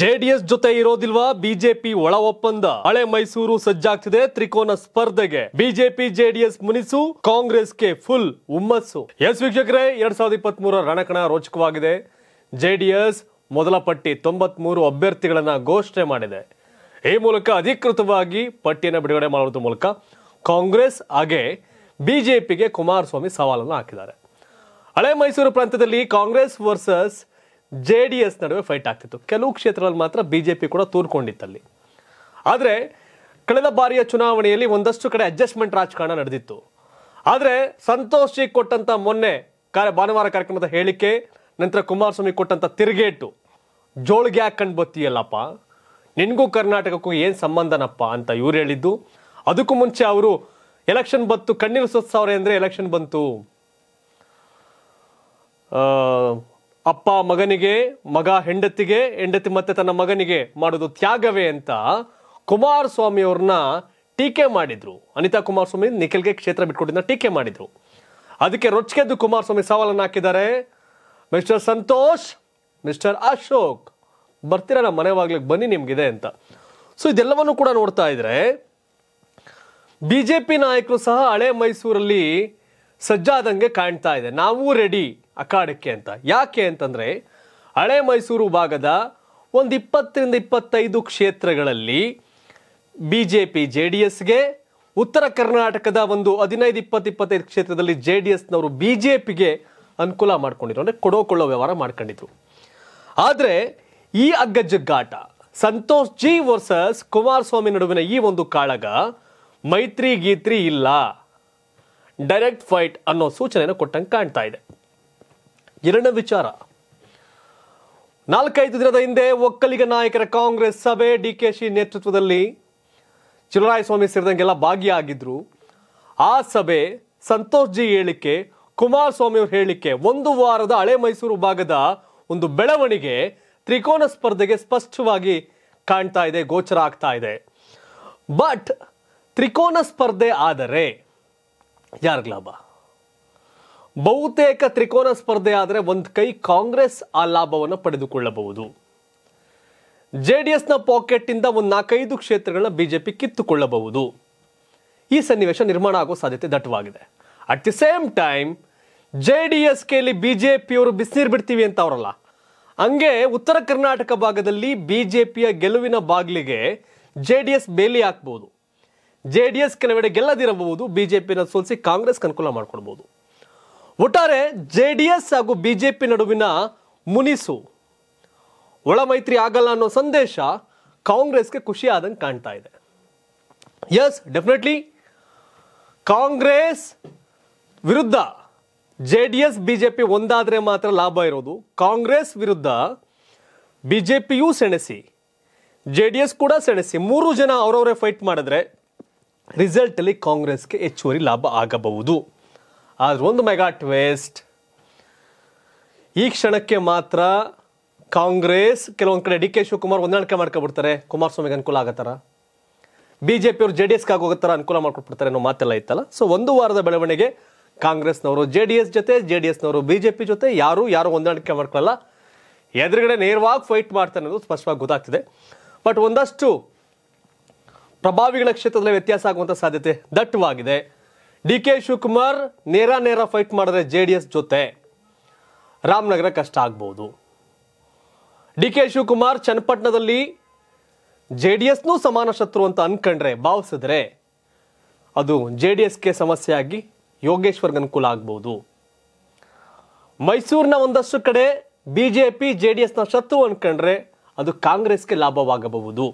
JDS ಜೊತೆ ಇರೋದಿಲ್ವಾ BJP ಒಳ ಒಪ್ಪಂದ ಹಳೆ ಮೈಸೂರು ಸಜ್ಜಾಗ್ತಿದೆ ತ್ರಿಕೋನ ಸ್ಪರ್ಧೆಗೆ ಬಿಜೆಪಿ ಜೆಡಿಎಸ್ ಮುನಿಸು ಕಾಂಗ್ರೆಸ್ಗೆ ಫುಲ್ ಹುಮ್ಮಸ್ಸು ಎಸ್ ವೀಕ್ಷಕರೇ ಎರಡ್ ಸಾವಿರದ ಇಪ್ಪತ್ತ್ ರಣಕಣ ರೋಚಕವಾಗಿದೆ ಜೆಡಿಎಸ್ ಮೊದಲ ಪಟ್ಟಿ ತೊಂಬತ್ ಮೂರು ಅಭ್ಯರ್ಥಿಗಳನ್ನ ಘೋಷಣೆ ಮಾಡಿದೆ ಈ ಮೂಲಕ ಅಧಿಕೃತವಾಗಿ ಪಟ್ಟಿಯನ್ನು ಬಿಡುಗಡೆ ಮಾಡುವುದರ ಮೂಲಕ ಕಾಂಗ್ರೆಸ್ ಹಾಗೆ ಬಿಜೆಪಿಗೆ ಕುಮಾರಸ್ವಾಮಿ ಸವಾಲನ್ನು ಹಾಕಿದ್ದಾರೆ ಹಳೆ ಮೈಸೂರು ಪ್ರಾಂತ್ಯದಲ್ಲಿ Congress versus J D S ನಡುವೆ ಫೈಟ್ ಆಗ್ತಿತ್ತು ಕೆಲವು ಕ್ಷೇತ್ರದಲ್ಲಿ ಮಾತ್ರ ಬಿಜೆಪಿ ಕೂಡ ತೂರ್ಕೊಂಡಿತ್ತಲ್ಲಿ ಆದರೆ ಕಳೆದ ಬಾರಿಯ ಚುನಾವಣೆಯಲ್ಲಿ ಒಂದಷ್ಟು ಕಡೆ ಅಡ್ಜಸ್ಟ್ಮೆಂಟ್ ರಾಜಕಾರಣ ನಡೆದಿತ್ತು ಆದರೆ ಸಂತೋಷ್ ಜಿ ಕೊಟ್ಟಂಥ ಮೊನ್ನೆ ಕಾರ್ಯ ಭಾನುವಾರ ಕಾರ್ಯಕ್ರಮದ ಹೇಳಿಕೆ ನಂತರ ಕುಮಾರಸ್ವಾಮಿ ಕೊಟ್ಟಂಥ ತಿರುಗೇಟು ಜೋಳಿಗೆ ಹಾಕೊಂಡು ಬತ್ತೀಯಲ್ಲಪ್ಪ ನಿನಗೂ ಕರ್ನಾಟಕಕ್ಕೂ ಏನು ಸಂಬಂಧನಪ್ಪ ಅಂತ ಇವ್ರು ಹೇಳಿದ್ದು ಅದಕ್ಕೂ ಮುಂಚೆ ಅವರು ಎಲೆಕ್ಷನ್ ಬಂತು ಕಣ್ಣೀರು ಸುತ್ತ ಸಾವಿರ ಅಂದರೆ ಎಲೆಕ್ಷನ್ ಬಂತು ಅಪ್ಪ ಮಗನಿಗೆ ಮಗ ಹೆಂಡತಿಗೆ ಹೆಂಡತಿ ಮತ್ತೆ ತನ್ನ ಮಗನಿಗೆ ಮಾಡೋದು ತ್ಯಾಗವೇ ಅಂತ ಕುಮಾರಸ್ವಾಮಿ ಅವ್ರನ್ನ ಟೀಕೆ ಮಾಡಿದ್ರು ಅನಿತಾ ಕುಮಾರಸ್ವಾಮಿ ನಿಖಿಲ್ಗೆ ಕ್ಷೇತ್ರ ಬಿಟ್ಕೊಟ್ಟಿದ್ದ ಟೀಕೆ ಮಾಡಿದ್ರು ಅದಕ್ಕೆ ರೊಚ್ಕೆದ್ದು ಕುಮಾರಸ್ವಾಮಿ ಸವಾಲನ್ನು ಹಾಕಿದ್ದಾರೆ ಮಿಸ್ಟರ್ ಸಂತೋಷ್ ಮಿಸ್ಟರ್ ಅಶೋಕ್ ಬರ್ತೀರಾ ನಮ್ಮ ಮನೆವಾಗ್ಲಿಕ್ಕೆ ಬನ್ನಿ ನಿಮ್ಗಿದೆ ಅಂತ ಸೊ ಇದೆಲ್ಲವನ್ನು ಕೂಡ ನೋಡ್ತಾ ಇದ್ರೆ ಬಿಜೆಪಿ ನಾಯಕರು ಸಹ ಹಳೆ ಮೈಸೂರಲ್ಲಿ ಸಜ್ಜಾದಂಗೆ ಕಾಣ್ತಾ ಇದೆ ನಾವು ರೆಡಿ ಅಖಾಡಕ್ಕೆ ಅಂತ ಯಾಕೆ ಅಂತಂದರೆ ಹಳೆ ಮೈಸೂರು ಭಾಗದ ಒಂದು ಇಪ್ಪತ್ತರಿಂದ ಇಪ್ಪತ್ತೈದು ಕ್ಷೇತ್ರಗಳಲ್ಲಿ B J P J D ಎಸ್ಗೆ ಉತ್ತರ ಕರ್ನಾಟಕದ ಒಂದು ಹದಿನೈದು ಇಪ್ಪತ್ತು ಇಪ್ಪತ್ತೈದು ಕ್ಷೇತ್ರದಲ್ಲಿ ಜೆ ಡಿ ಎಸ್ನವರು ಬಿ ಜೆ ಪಿಗೆ ಅನುಕೂಲ ಮಾಡ್ಕೊಂಡಿದ್ರು ಅಂದರೆ ಕೊಡೋ ಕೊಳ್ಳೋ ವ್ಯವಹಾರ ಮಾಡ್ಕೊಂಡಿದ್ರು ಆದರೆ ಈ ಅಗ್ಗಜಗ್ಗಾಟ ಸಂತೋಷ್ ಜಿ ವರ್ಸಸ್ ಕುಮಾರಸ್ವಾಮಿ ನಡುವಿನ ಈ ಒಂದು ಕಾಳಗ ಮೈತ್ರಿ ಗೀತ್ರಿ ಇಲ್ಲ ಡೈರೆಕ್ಟ್ ಫೈಟ್ ಅನ್ನೋ ಸೂಚನೆಯನ್ನು ಕೊಟ್ಟಂಗೆ ಕಾಣ್ತಾ ಇದೆ ಎರಡನೇ ವಿಚಾರ ನಾಲ್ಕೈದು ದಿನದ ಹಿಂದೆ ಒಕ್ಕಲಿಗ ನಾಯಕರ ಕಾಂಗ್ರೆಸ್ ಸಭೆ ಡಿ ಕೆ ಶಿ ನೇತೃತ್ವದಲ್ಲಿ ಚಿಲರಾಯಸ್ವಾಮಿ ಸೇರಿದಂಗೆಲ್ಲ ಭಾಗಿಯಾಗಿದ್ದರು ಆ ಸಭೆ ಸಂತೋಷ್ ಜಿ ಹೇಳಿಕೆ ಕುಮಾರಸ್ವಾಮಿ ಅವ್ರ ಹೇಳಿಕೆ ಒಂದು ವಾರದ ಹಳೆ ಮೈಸೂರು ಭಾಗದ ಒಂದು ಬೆಳವಣಿಗೆ ತ್ರಿಕೋನ ಸ್ಪರ್ಧೆಗೆ ಸ್ಪಷ್ಟವಾಗಿ ಕಾಣ್ತಾ ಇದೆ ಗೋಚರ ಆಗ್ತಾ ಇದೆ ಬಟ್ ತ್ರಿಕೋನ ಸ್ಪರ್ಧೆ ಆದರೆ ಯಾರ ಲಾಭ ಬಹುತೇಕ ತ್ರಿಕೋನ ಸ್ಪರ್ಧೆ ಆದರೆ ಒಂದು ಕೈ ಕಾಂಗ್ರೆಸ್ ಆ ಲಾಭವನ್ನು ಪಡೆದುಕೊಳ್ಳಬಹುದು ಜೆ ಡಿ ಪಾಕೆಟ್ ಇಂದ ಒಂದು ನಾಲ್ಕೈದು ಕ್ಷೇತ್ರಗಳನ್ನ ಬಿಜೆಪಿ ಕಿತ್ತುಕೊಳ್ಳಬಹುದು ಈ ಸನ್ನಿವೇಶ ನಿರ್ಮಾಣ ಆಗೋ ಸಾಧ್ಯತೆ ದಟ್ಟವಾಗಿದೆ at the same time J D S ಕೆಲಿ ಬಿಜೆಪಿಯವರು ಬಿಸಿನೀರು ಬಿಡ್ತೀವಿ ಅಂತ ಅವರಲ್ಲ ಹಂಗೆ ಉತ್ತರ ಕರ್ನಾಟಕ ಭಾಗದಲ್ಲಿ ಬಿಜೆಪಿಯ ಗೆಲುವಿನ ಬಾಗಿಲಿಗೆ ಜೆ ಡಿ ಎಸ್ ಬೇಲಿ ಹಾಕ್ಬೋದು ಜೆಡಿಎಸ್ ಕೆಲವೆಡೆ ಗೆಲ್ಲದಿರಬಹುದು ಬಿಜೆಪಿನ ಸೋಲಿಸಿ ಕಾಂಗ್ರೆಸ್ ಅನುಕೂಲ ಮಾಡಿಕೊಳ್ಬಹುದು ಒಟ್ಟಾರೆ ಜೆ ಡಿ ಎಸ್ ಹಾಗೂ ಬಿಜೆಪಿ ನಡುವಿನ ಮುನಿಸು ಒಳ ಮೈತ್ರಿ ಆಗಲ್ಲ ಅನ್ನೋ ಸಂದೇಶ ಕಾಂಗ್ರೆಸ್ಗೆ ಖುಷಿ ಆದಂಗೆ ಕಾಣ್ತಾ ಇದೆ ಎಸ್ ಡೆಫಿನೆಟ್ಲಿ ಕಾಂಗ್ರೆಸ್ ವಿರುದ್ಧ J D S B J P ಒಂದಾದರೆ ಮಾತ್ರ ಲಾಭ ಇರೋದು ಕಾಂಗ್ರೆಸ್ ವಿರುದ್ಧ ಬಿ ಜೆ ಪಿಯೂ ಸೆಣಸಿ ಜೆ ಡಿ ಎಸ್ ಕೂಡ ಸೆಣಸಿ ಮೂರು ಜನ ಅವರವರೇ ಫೈಟ್ ಮಾಡಿದ್ರೆ ರಿಸಲ್ಟಲ್ಲಿ ಕಾಂಗ್ರೆಸ್ಗೆ ಹೆಚ್ಚುವರಿ ಲಾಭ ಆಗಬಹುದು ಆದರೆ ಒಂದು ಮೆಗಾ ಟ್ವೇಸ್ಟ್ ಈ ಕ್ಷಣಕ್ಕೆ ಮಾತ್ರ ಕಾಂಗ್ರೆಸ್ ಕೆಲವೊಂದು ಕಡೆ ಡಿ ಕೆ ಶಿವಕುಮಾರ್ ಹೊಂದಾಣಿಕೆ ಮಾಡ್ಕೊಬಿಡ್ತಾರೆ ಕುಮಾರಸ್ವಾಮಿಗೆ ಅನುಕೂಲ ಆಗತ್ತಾರ ಬಿ ಜೆ ಪಿಯವರು ಜೆ ಡಿ ಎಸ್ಗೆ ಆಗೋಗತ್ತಾರ ಥರ ಅನುಕೂಲ ಮಾಡ್ಕೊಟ್ಬಿಡ್ತಾರೆ ಅನ್ನೋ ಮಾತೆಲ್ಲ ಇತ್ತಲ್ಲ ಸೊ ಒಂದು ವಾರದ ಬೆಳವಣಿಗೆ ಕಾಂಗ್ರೆಸ್ನವರು ಜೆ ಡಿ ಎಸ್ ಜೊತೆ ಜೆ ಡಿ ಎಸ್ನವರು ಬಿ ಜೆ ಪಿ ಜೊತೆ ಯಾರು ಯಾರು ಹೊಂದಾಣಿಕೆ ಮಾಡ್ಕೊಳ್ಳಲ್ಲ ಎದುರುಗಡೆ ನೇರವಾಗಿ ಫೈಟ್ ಮಾಡ್ತಾರೆ ಅನ್ನೋದು ಸ್ಪಷ್ಟವಾಗಿ ಗೊತ್ತಾಗ್ತಿದೆ ಬಟ್ ಒಂದಷ್ಟು ಪ್ರಭಾವಿಗಳ ಕ್ಷೇತ್ರದಲ್ಲಿ ವ್ಯತ್ಯಾಸ ಆಗುವಂಥ ಸಾಧ್ಯತೆ ದಟ್ಟವಾಗಿದೆ ಡಿ ಕೆ ಶಿವಕುಮಾರ್ ನೇರ ನೇರ ಫೈಟ್ ಮಾಡಿದ್ರೆ ಜೆ ಡಿ ಎಸ್ ಜೊತೆ ರಾಮನಗರ ಕಷ್ಟ ಆಗ್ಬೋದು ಡಿ ಕೆ ಶಿವಕುಮಾರ್ ಚನ್ನಪಟ್ಟಣದಲ್ಲಿ ಜೆ ಡಿ ಎಸ್ನೂ ಸಮಾನ ಶತ್ರು ಅಂತ ಅನ್ಕಂಡ್ರೆ ಭಾವಿಸಿದ್ರೆ ಅದು ಜೆ ಡಿ ಎಸ್ಗೆ ಸಮಸ್ಯೆ ಆಗಿ ಯೋಗೇಶ್ವರ್ಗೆ ಅನುಕೂಲ ಆಗ್ಬೋದು ಮೈಸೂರಿನ ಒಂದಷ್ಟು ಕಡೆ B J P J D ಎಸ್ನ ಶತ್ರು ಅನ್ಕಂಡ್ರೆ ಅದು ಕಾಂಗ್ರೆಸ್ಗೆ ಲಾಭವಾಗಬಹುದು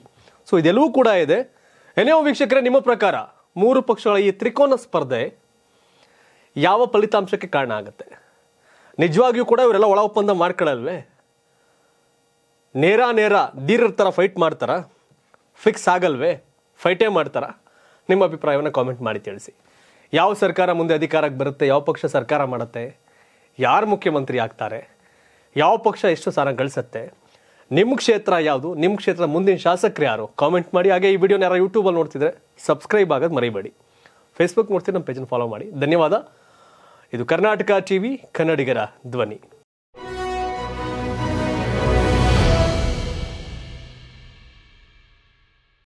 ಸೊ ಇದೆಲ್ಲವೂ ಕೂಡ ಇದೆ ಏನೇ ವೀಕ್ಷಕರೇ ನಿಮ್ಮ ಪ್ರಕಾರ ಮೂರು ಪಕ್ಷಗಳ ಈ ತ್ರಿಕೋನ ಸ್ಪರ್ಧೆ ಯಾವ ಫಲಿತಾಂಶಕ್ಕೆ ಕಾರಣ ಆಗುತ್ತೆ ನಿಜವಾಗಿಯೂ ಕೂಡ ಇವರೆಲ್ಲ ಒಳ ಒಪ್ಪಂದ ಮಾಡ್ಕೊಳ್ಳಲ್ವೇ ನೇರ ನೇರ ದೀರ್ಘ ಥರ ಫೈಟ್ ಮಾಡ್ತಾರ ಫಿಕ್ಸ್ ಆಗಲ್ವೇ ಫೈಟೇ ಮಾಡ್ತಾರಾ ನಿಮ್ಮ ಅಭಿಪ್ರಾಯವನ್ನು ಕಾಮೆಂಟ್ ಮಾಡಿ ತಿಳಿಸಿ ಯಾವ ಸರ್ಕಾರ ಮುಂದೆ ಅಧಿಕಾರಕ್ಕೆ ಬರುತ್ತೆ ಯಾವ ಪಕ್ಷ ಸರ್ಕಾರ ಮಾಡುತ್ತೆ ಯಾರು ಮುಖ್ಯಮಂತ್ರಿ ಆಗ್ತಾರೆ ಯಾವ ಪಕ್ಷ ಎಷ್ಟು ಸಾರ ಗಳಿಸುತ್ತೆ ನಿಮ್ಮ ಕ್ಷೇತ್ರ ಯಾವುದು ನಿಮ್ಮ ಕ್ಷೇತ್ರ ಮುಂದಿನ ಶಾಸಕರು ಯಾರು ಕಾಮೆಂಟ್ ಮಾಡಿ ಹಾಗೆ ಈ ವಿಡಿಯೋನ ಯಾರು ಯೂಟ್ಯೂಬಲ್ಲಿ ನೋಡ್ತಿದ್ರೆ ಸಬ್ಸ್ಕ್ರೈಬ್ ಆಗೋದು ಮರಿಬೇಡಿ ಫೇಸ್ಬುಕ್ ನೋಡ್ತೀನಿ ನಮ್ಮ ಪೇಜನ್ನು ಫಾಲೋ ಮಾಡಿ ಧನ್ಯವಾದ ಇದು ಕರ್ನಾಟಕ ಟಿ ವಿ ಕನ್ನಡಿಗರ ಧ್ವನಿ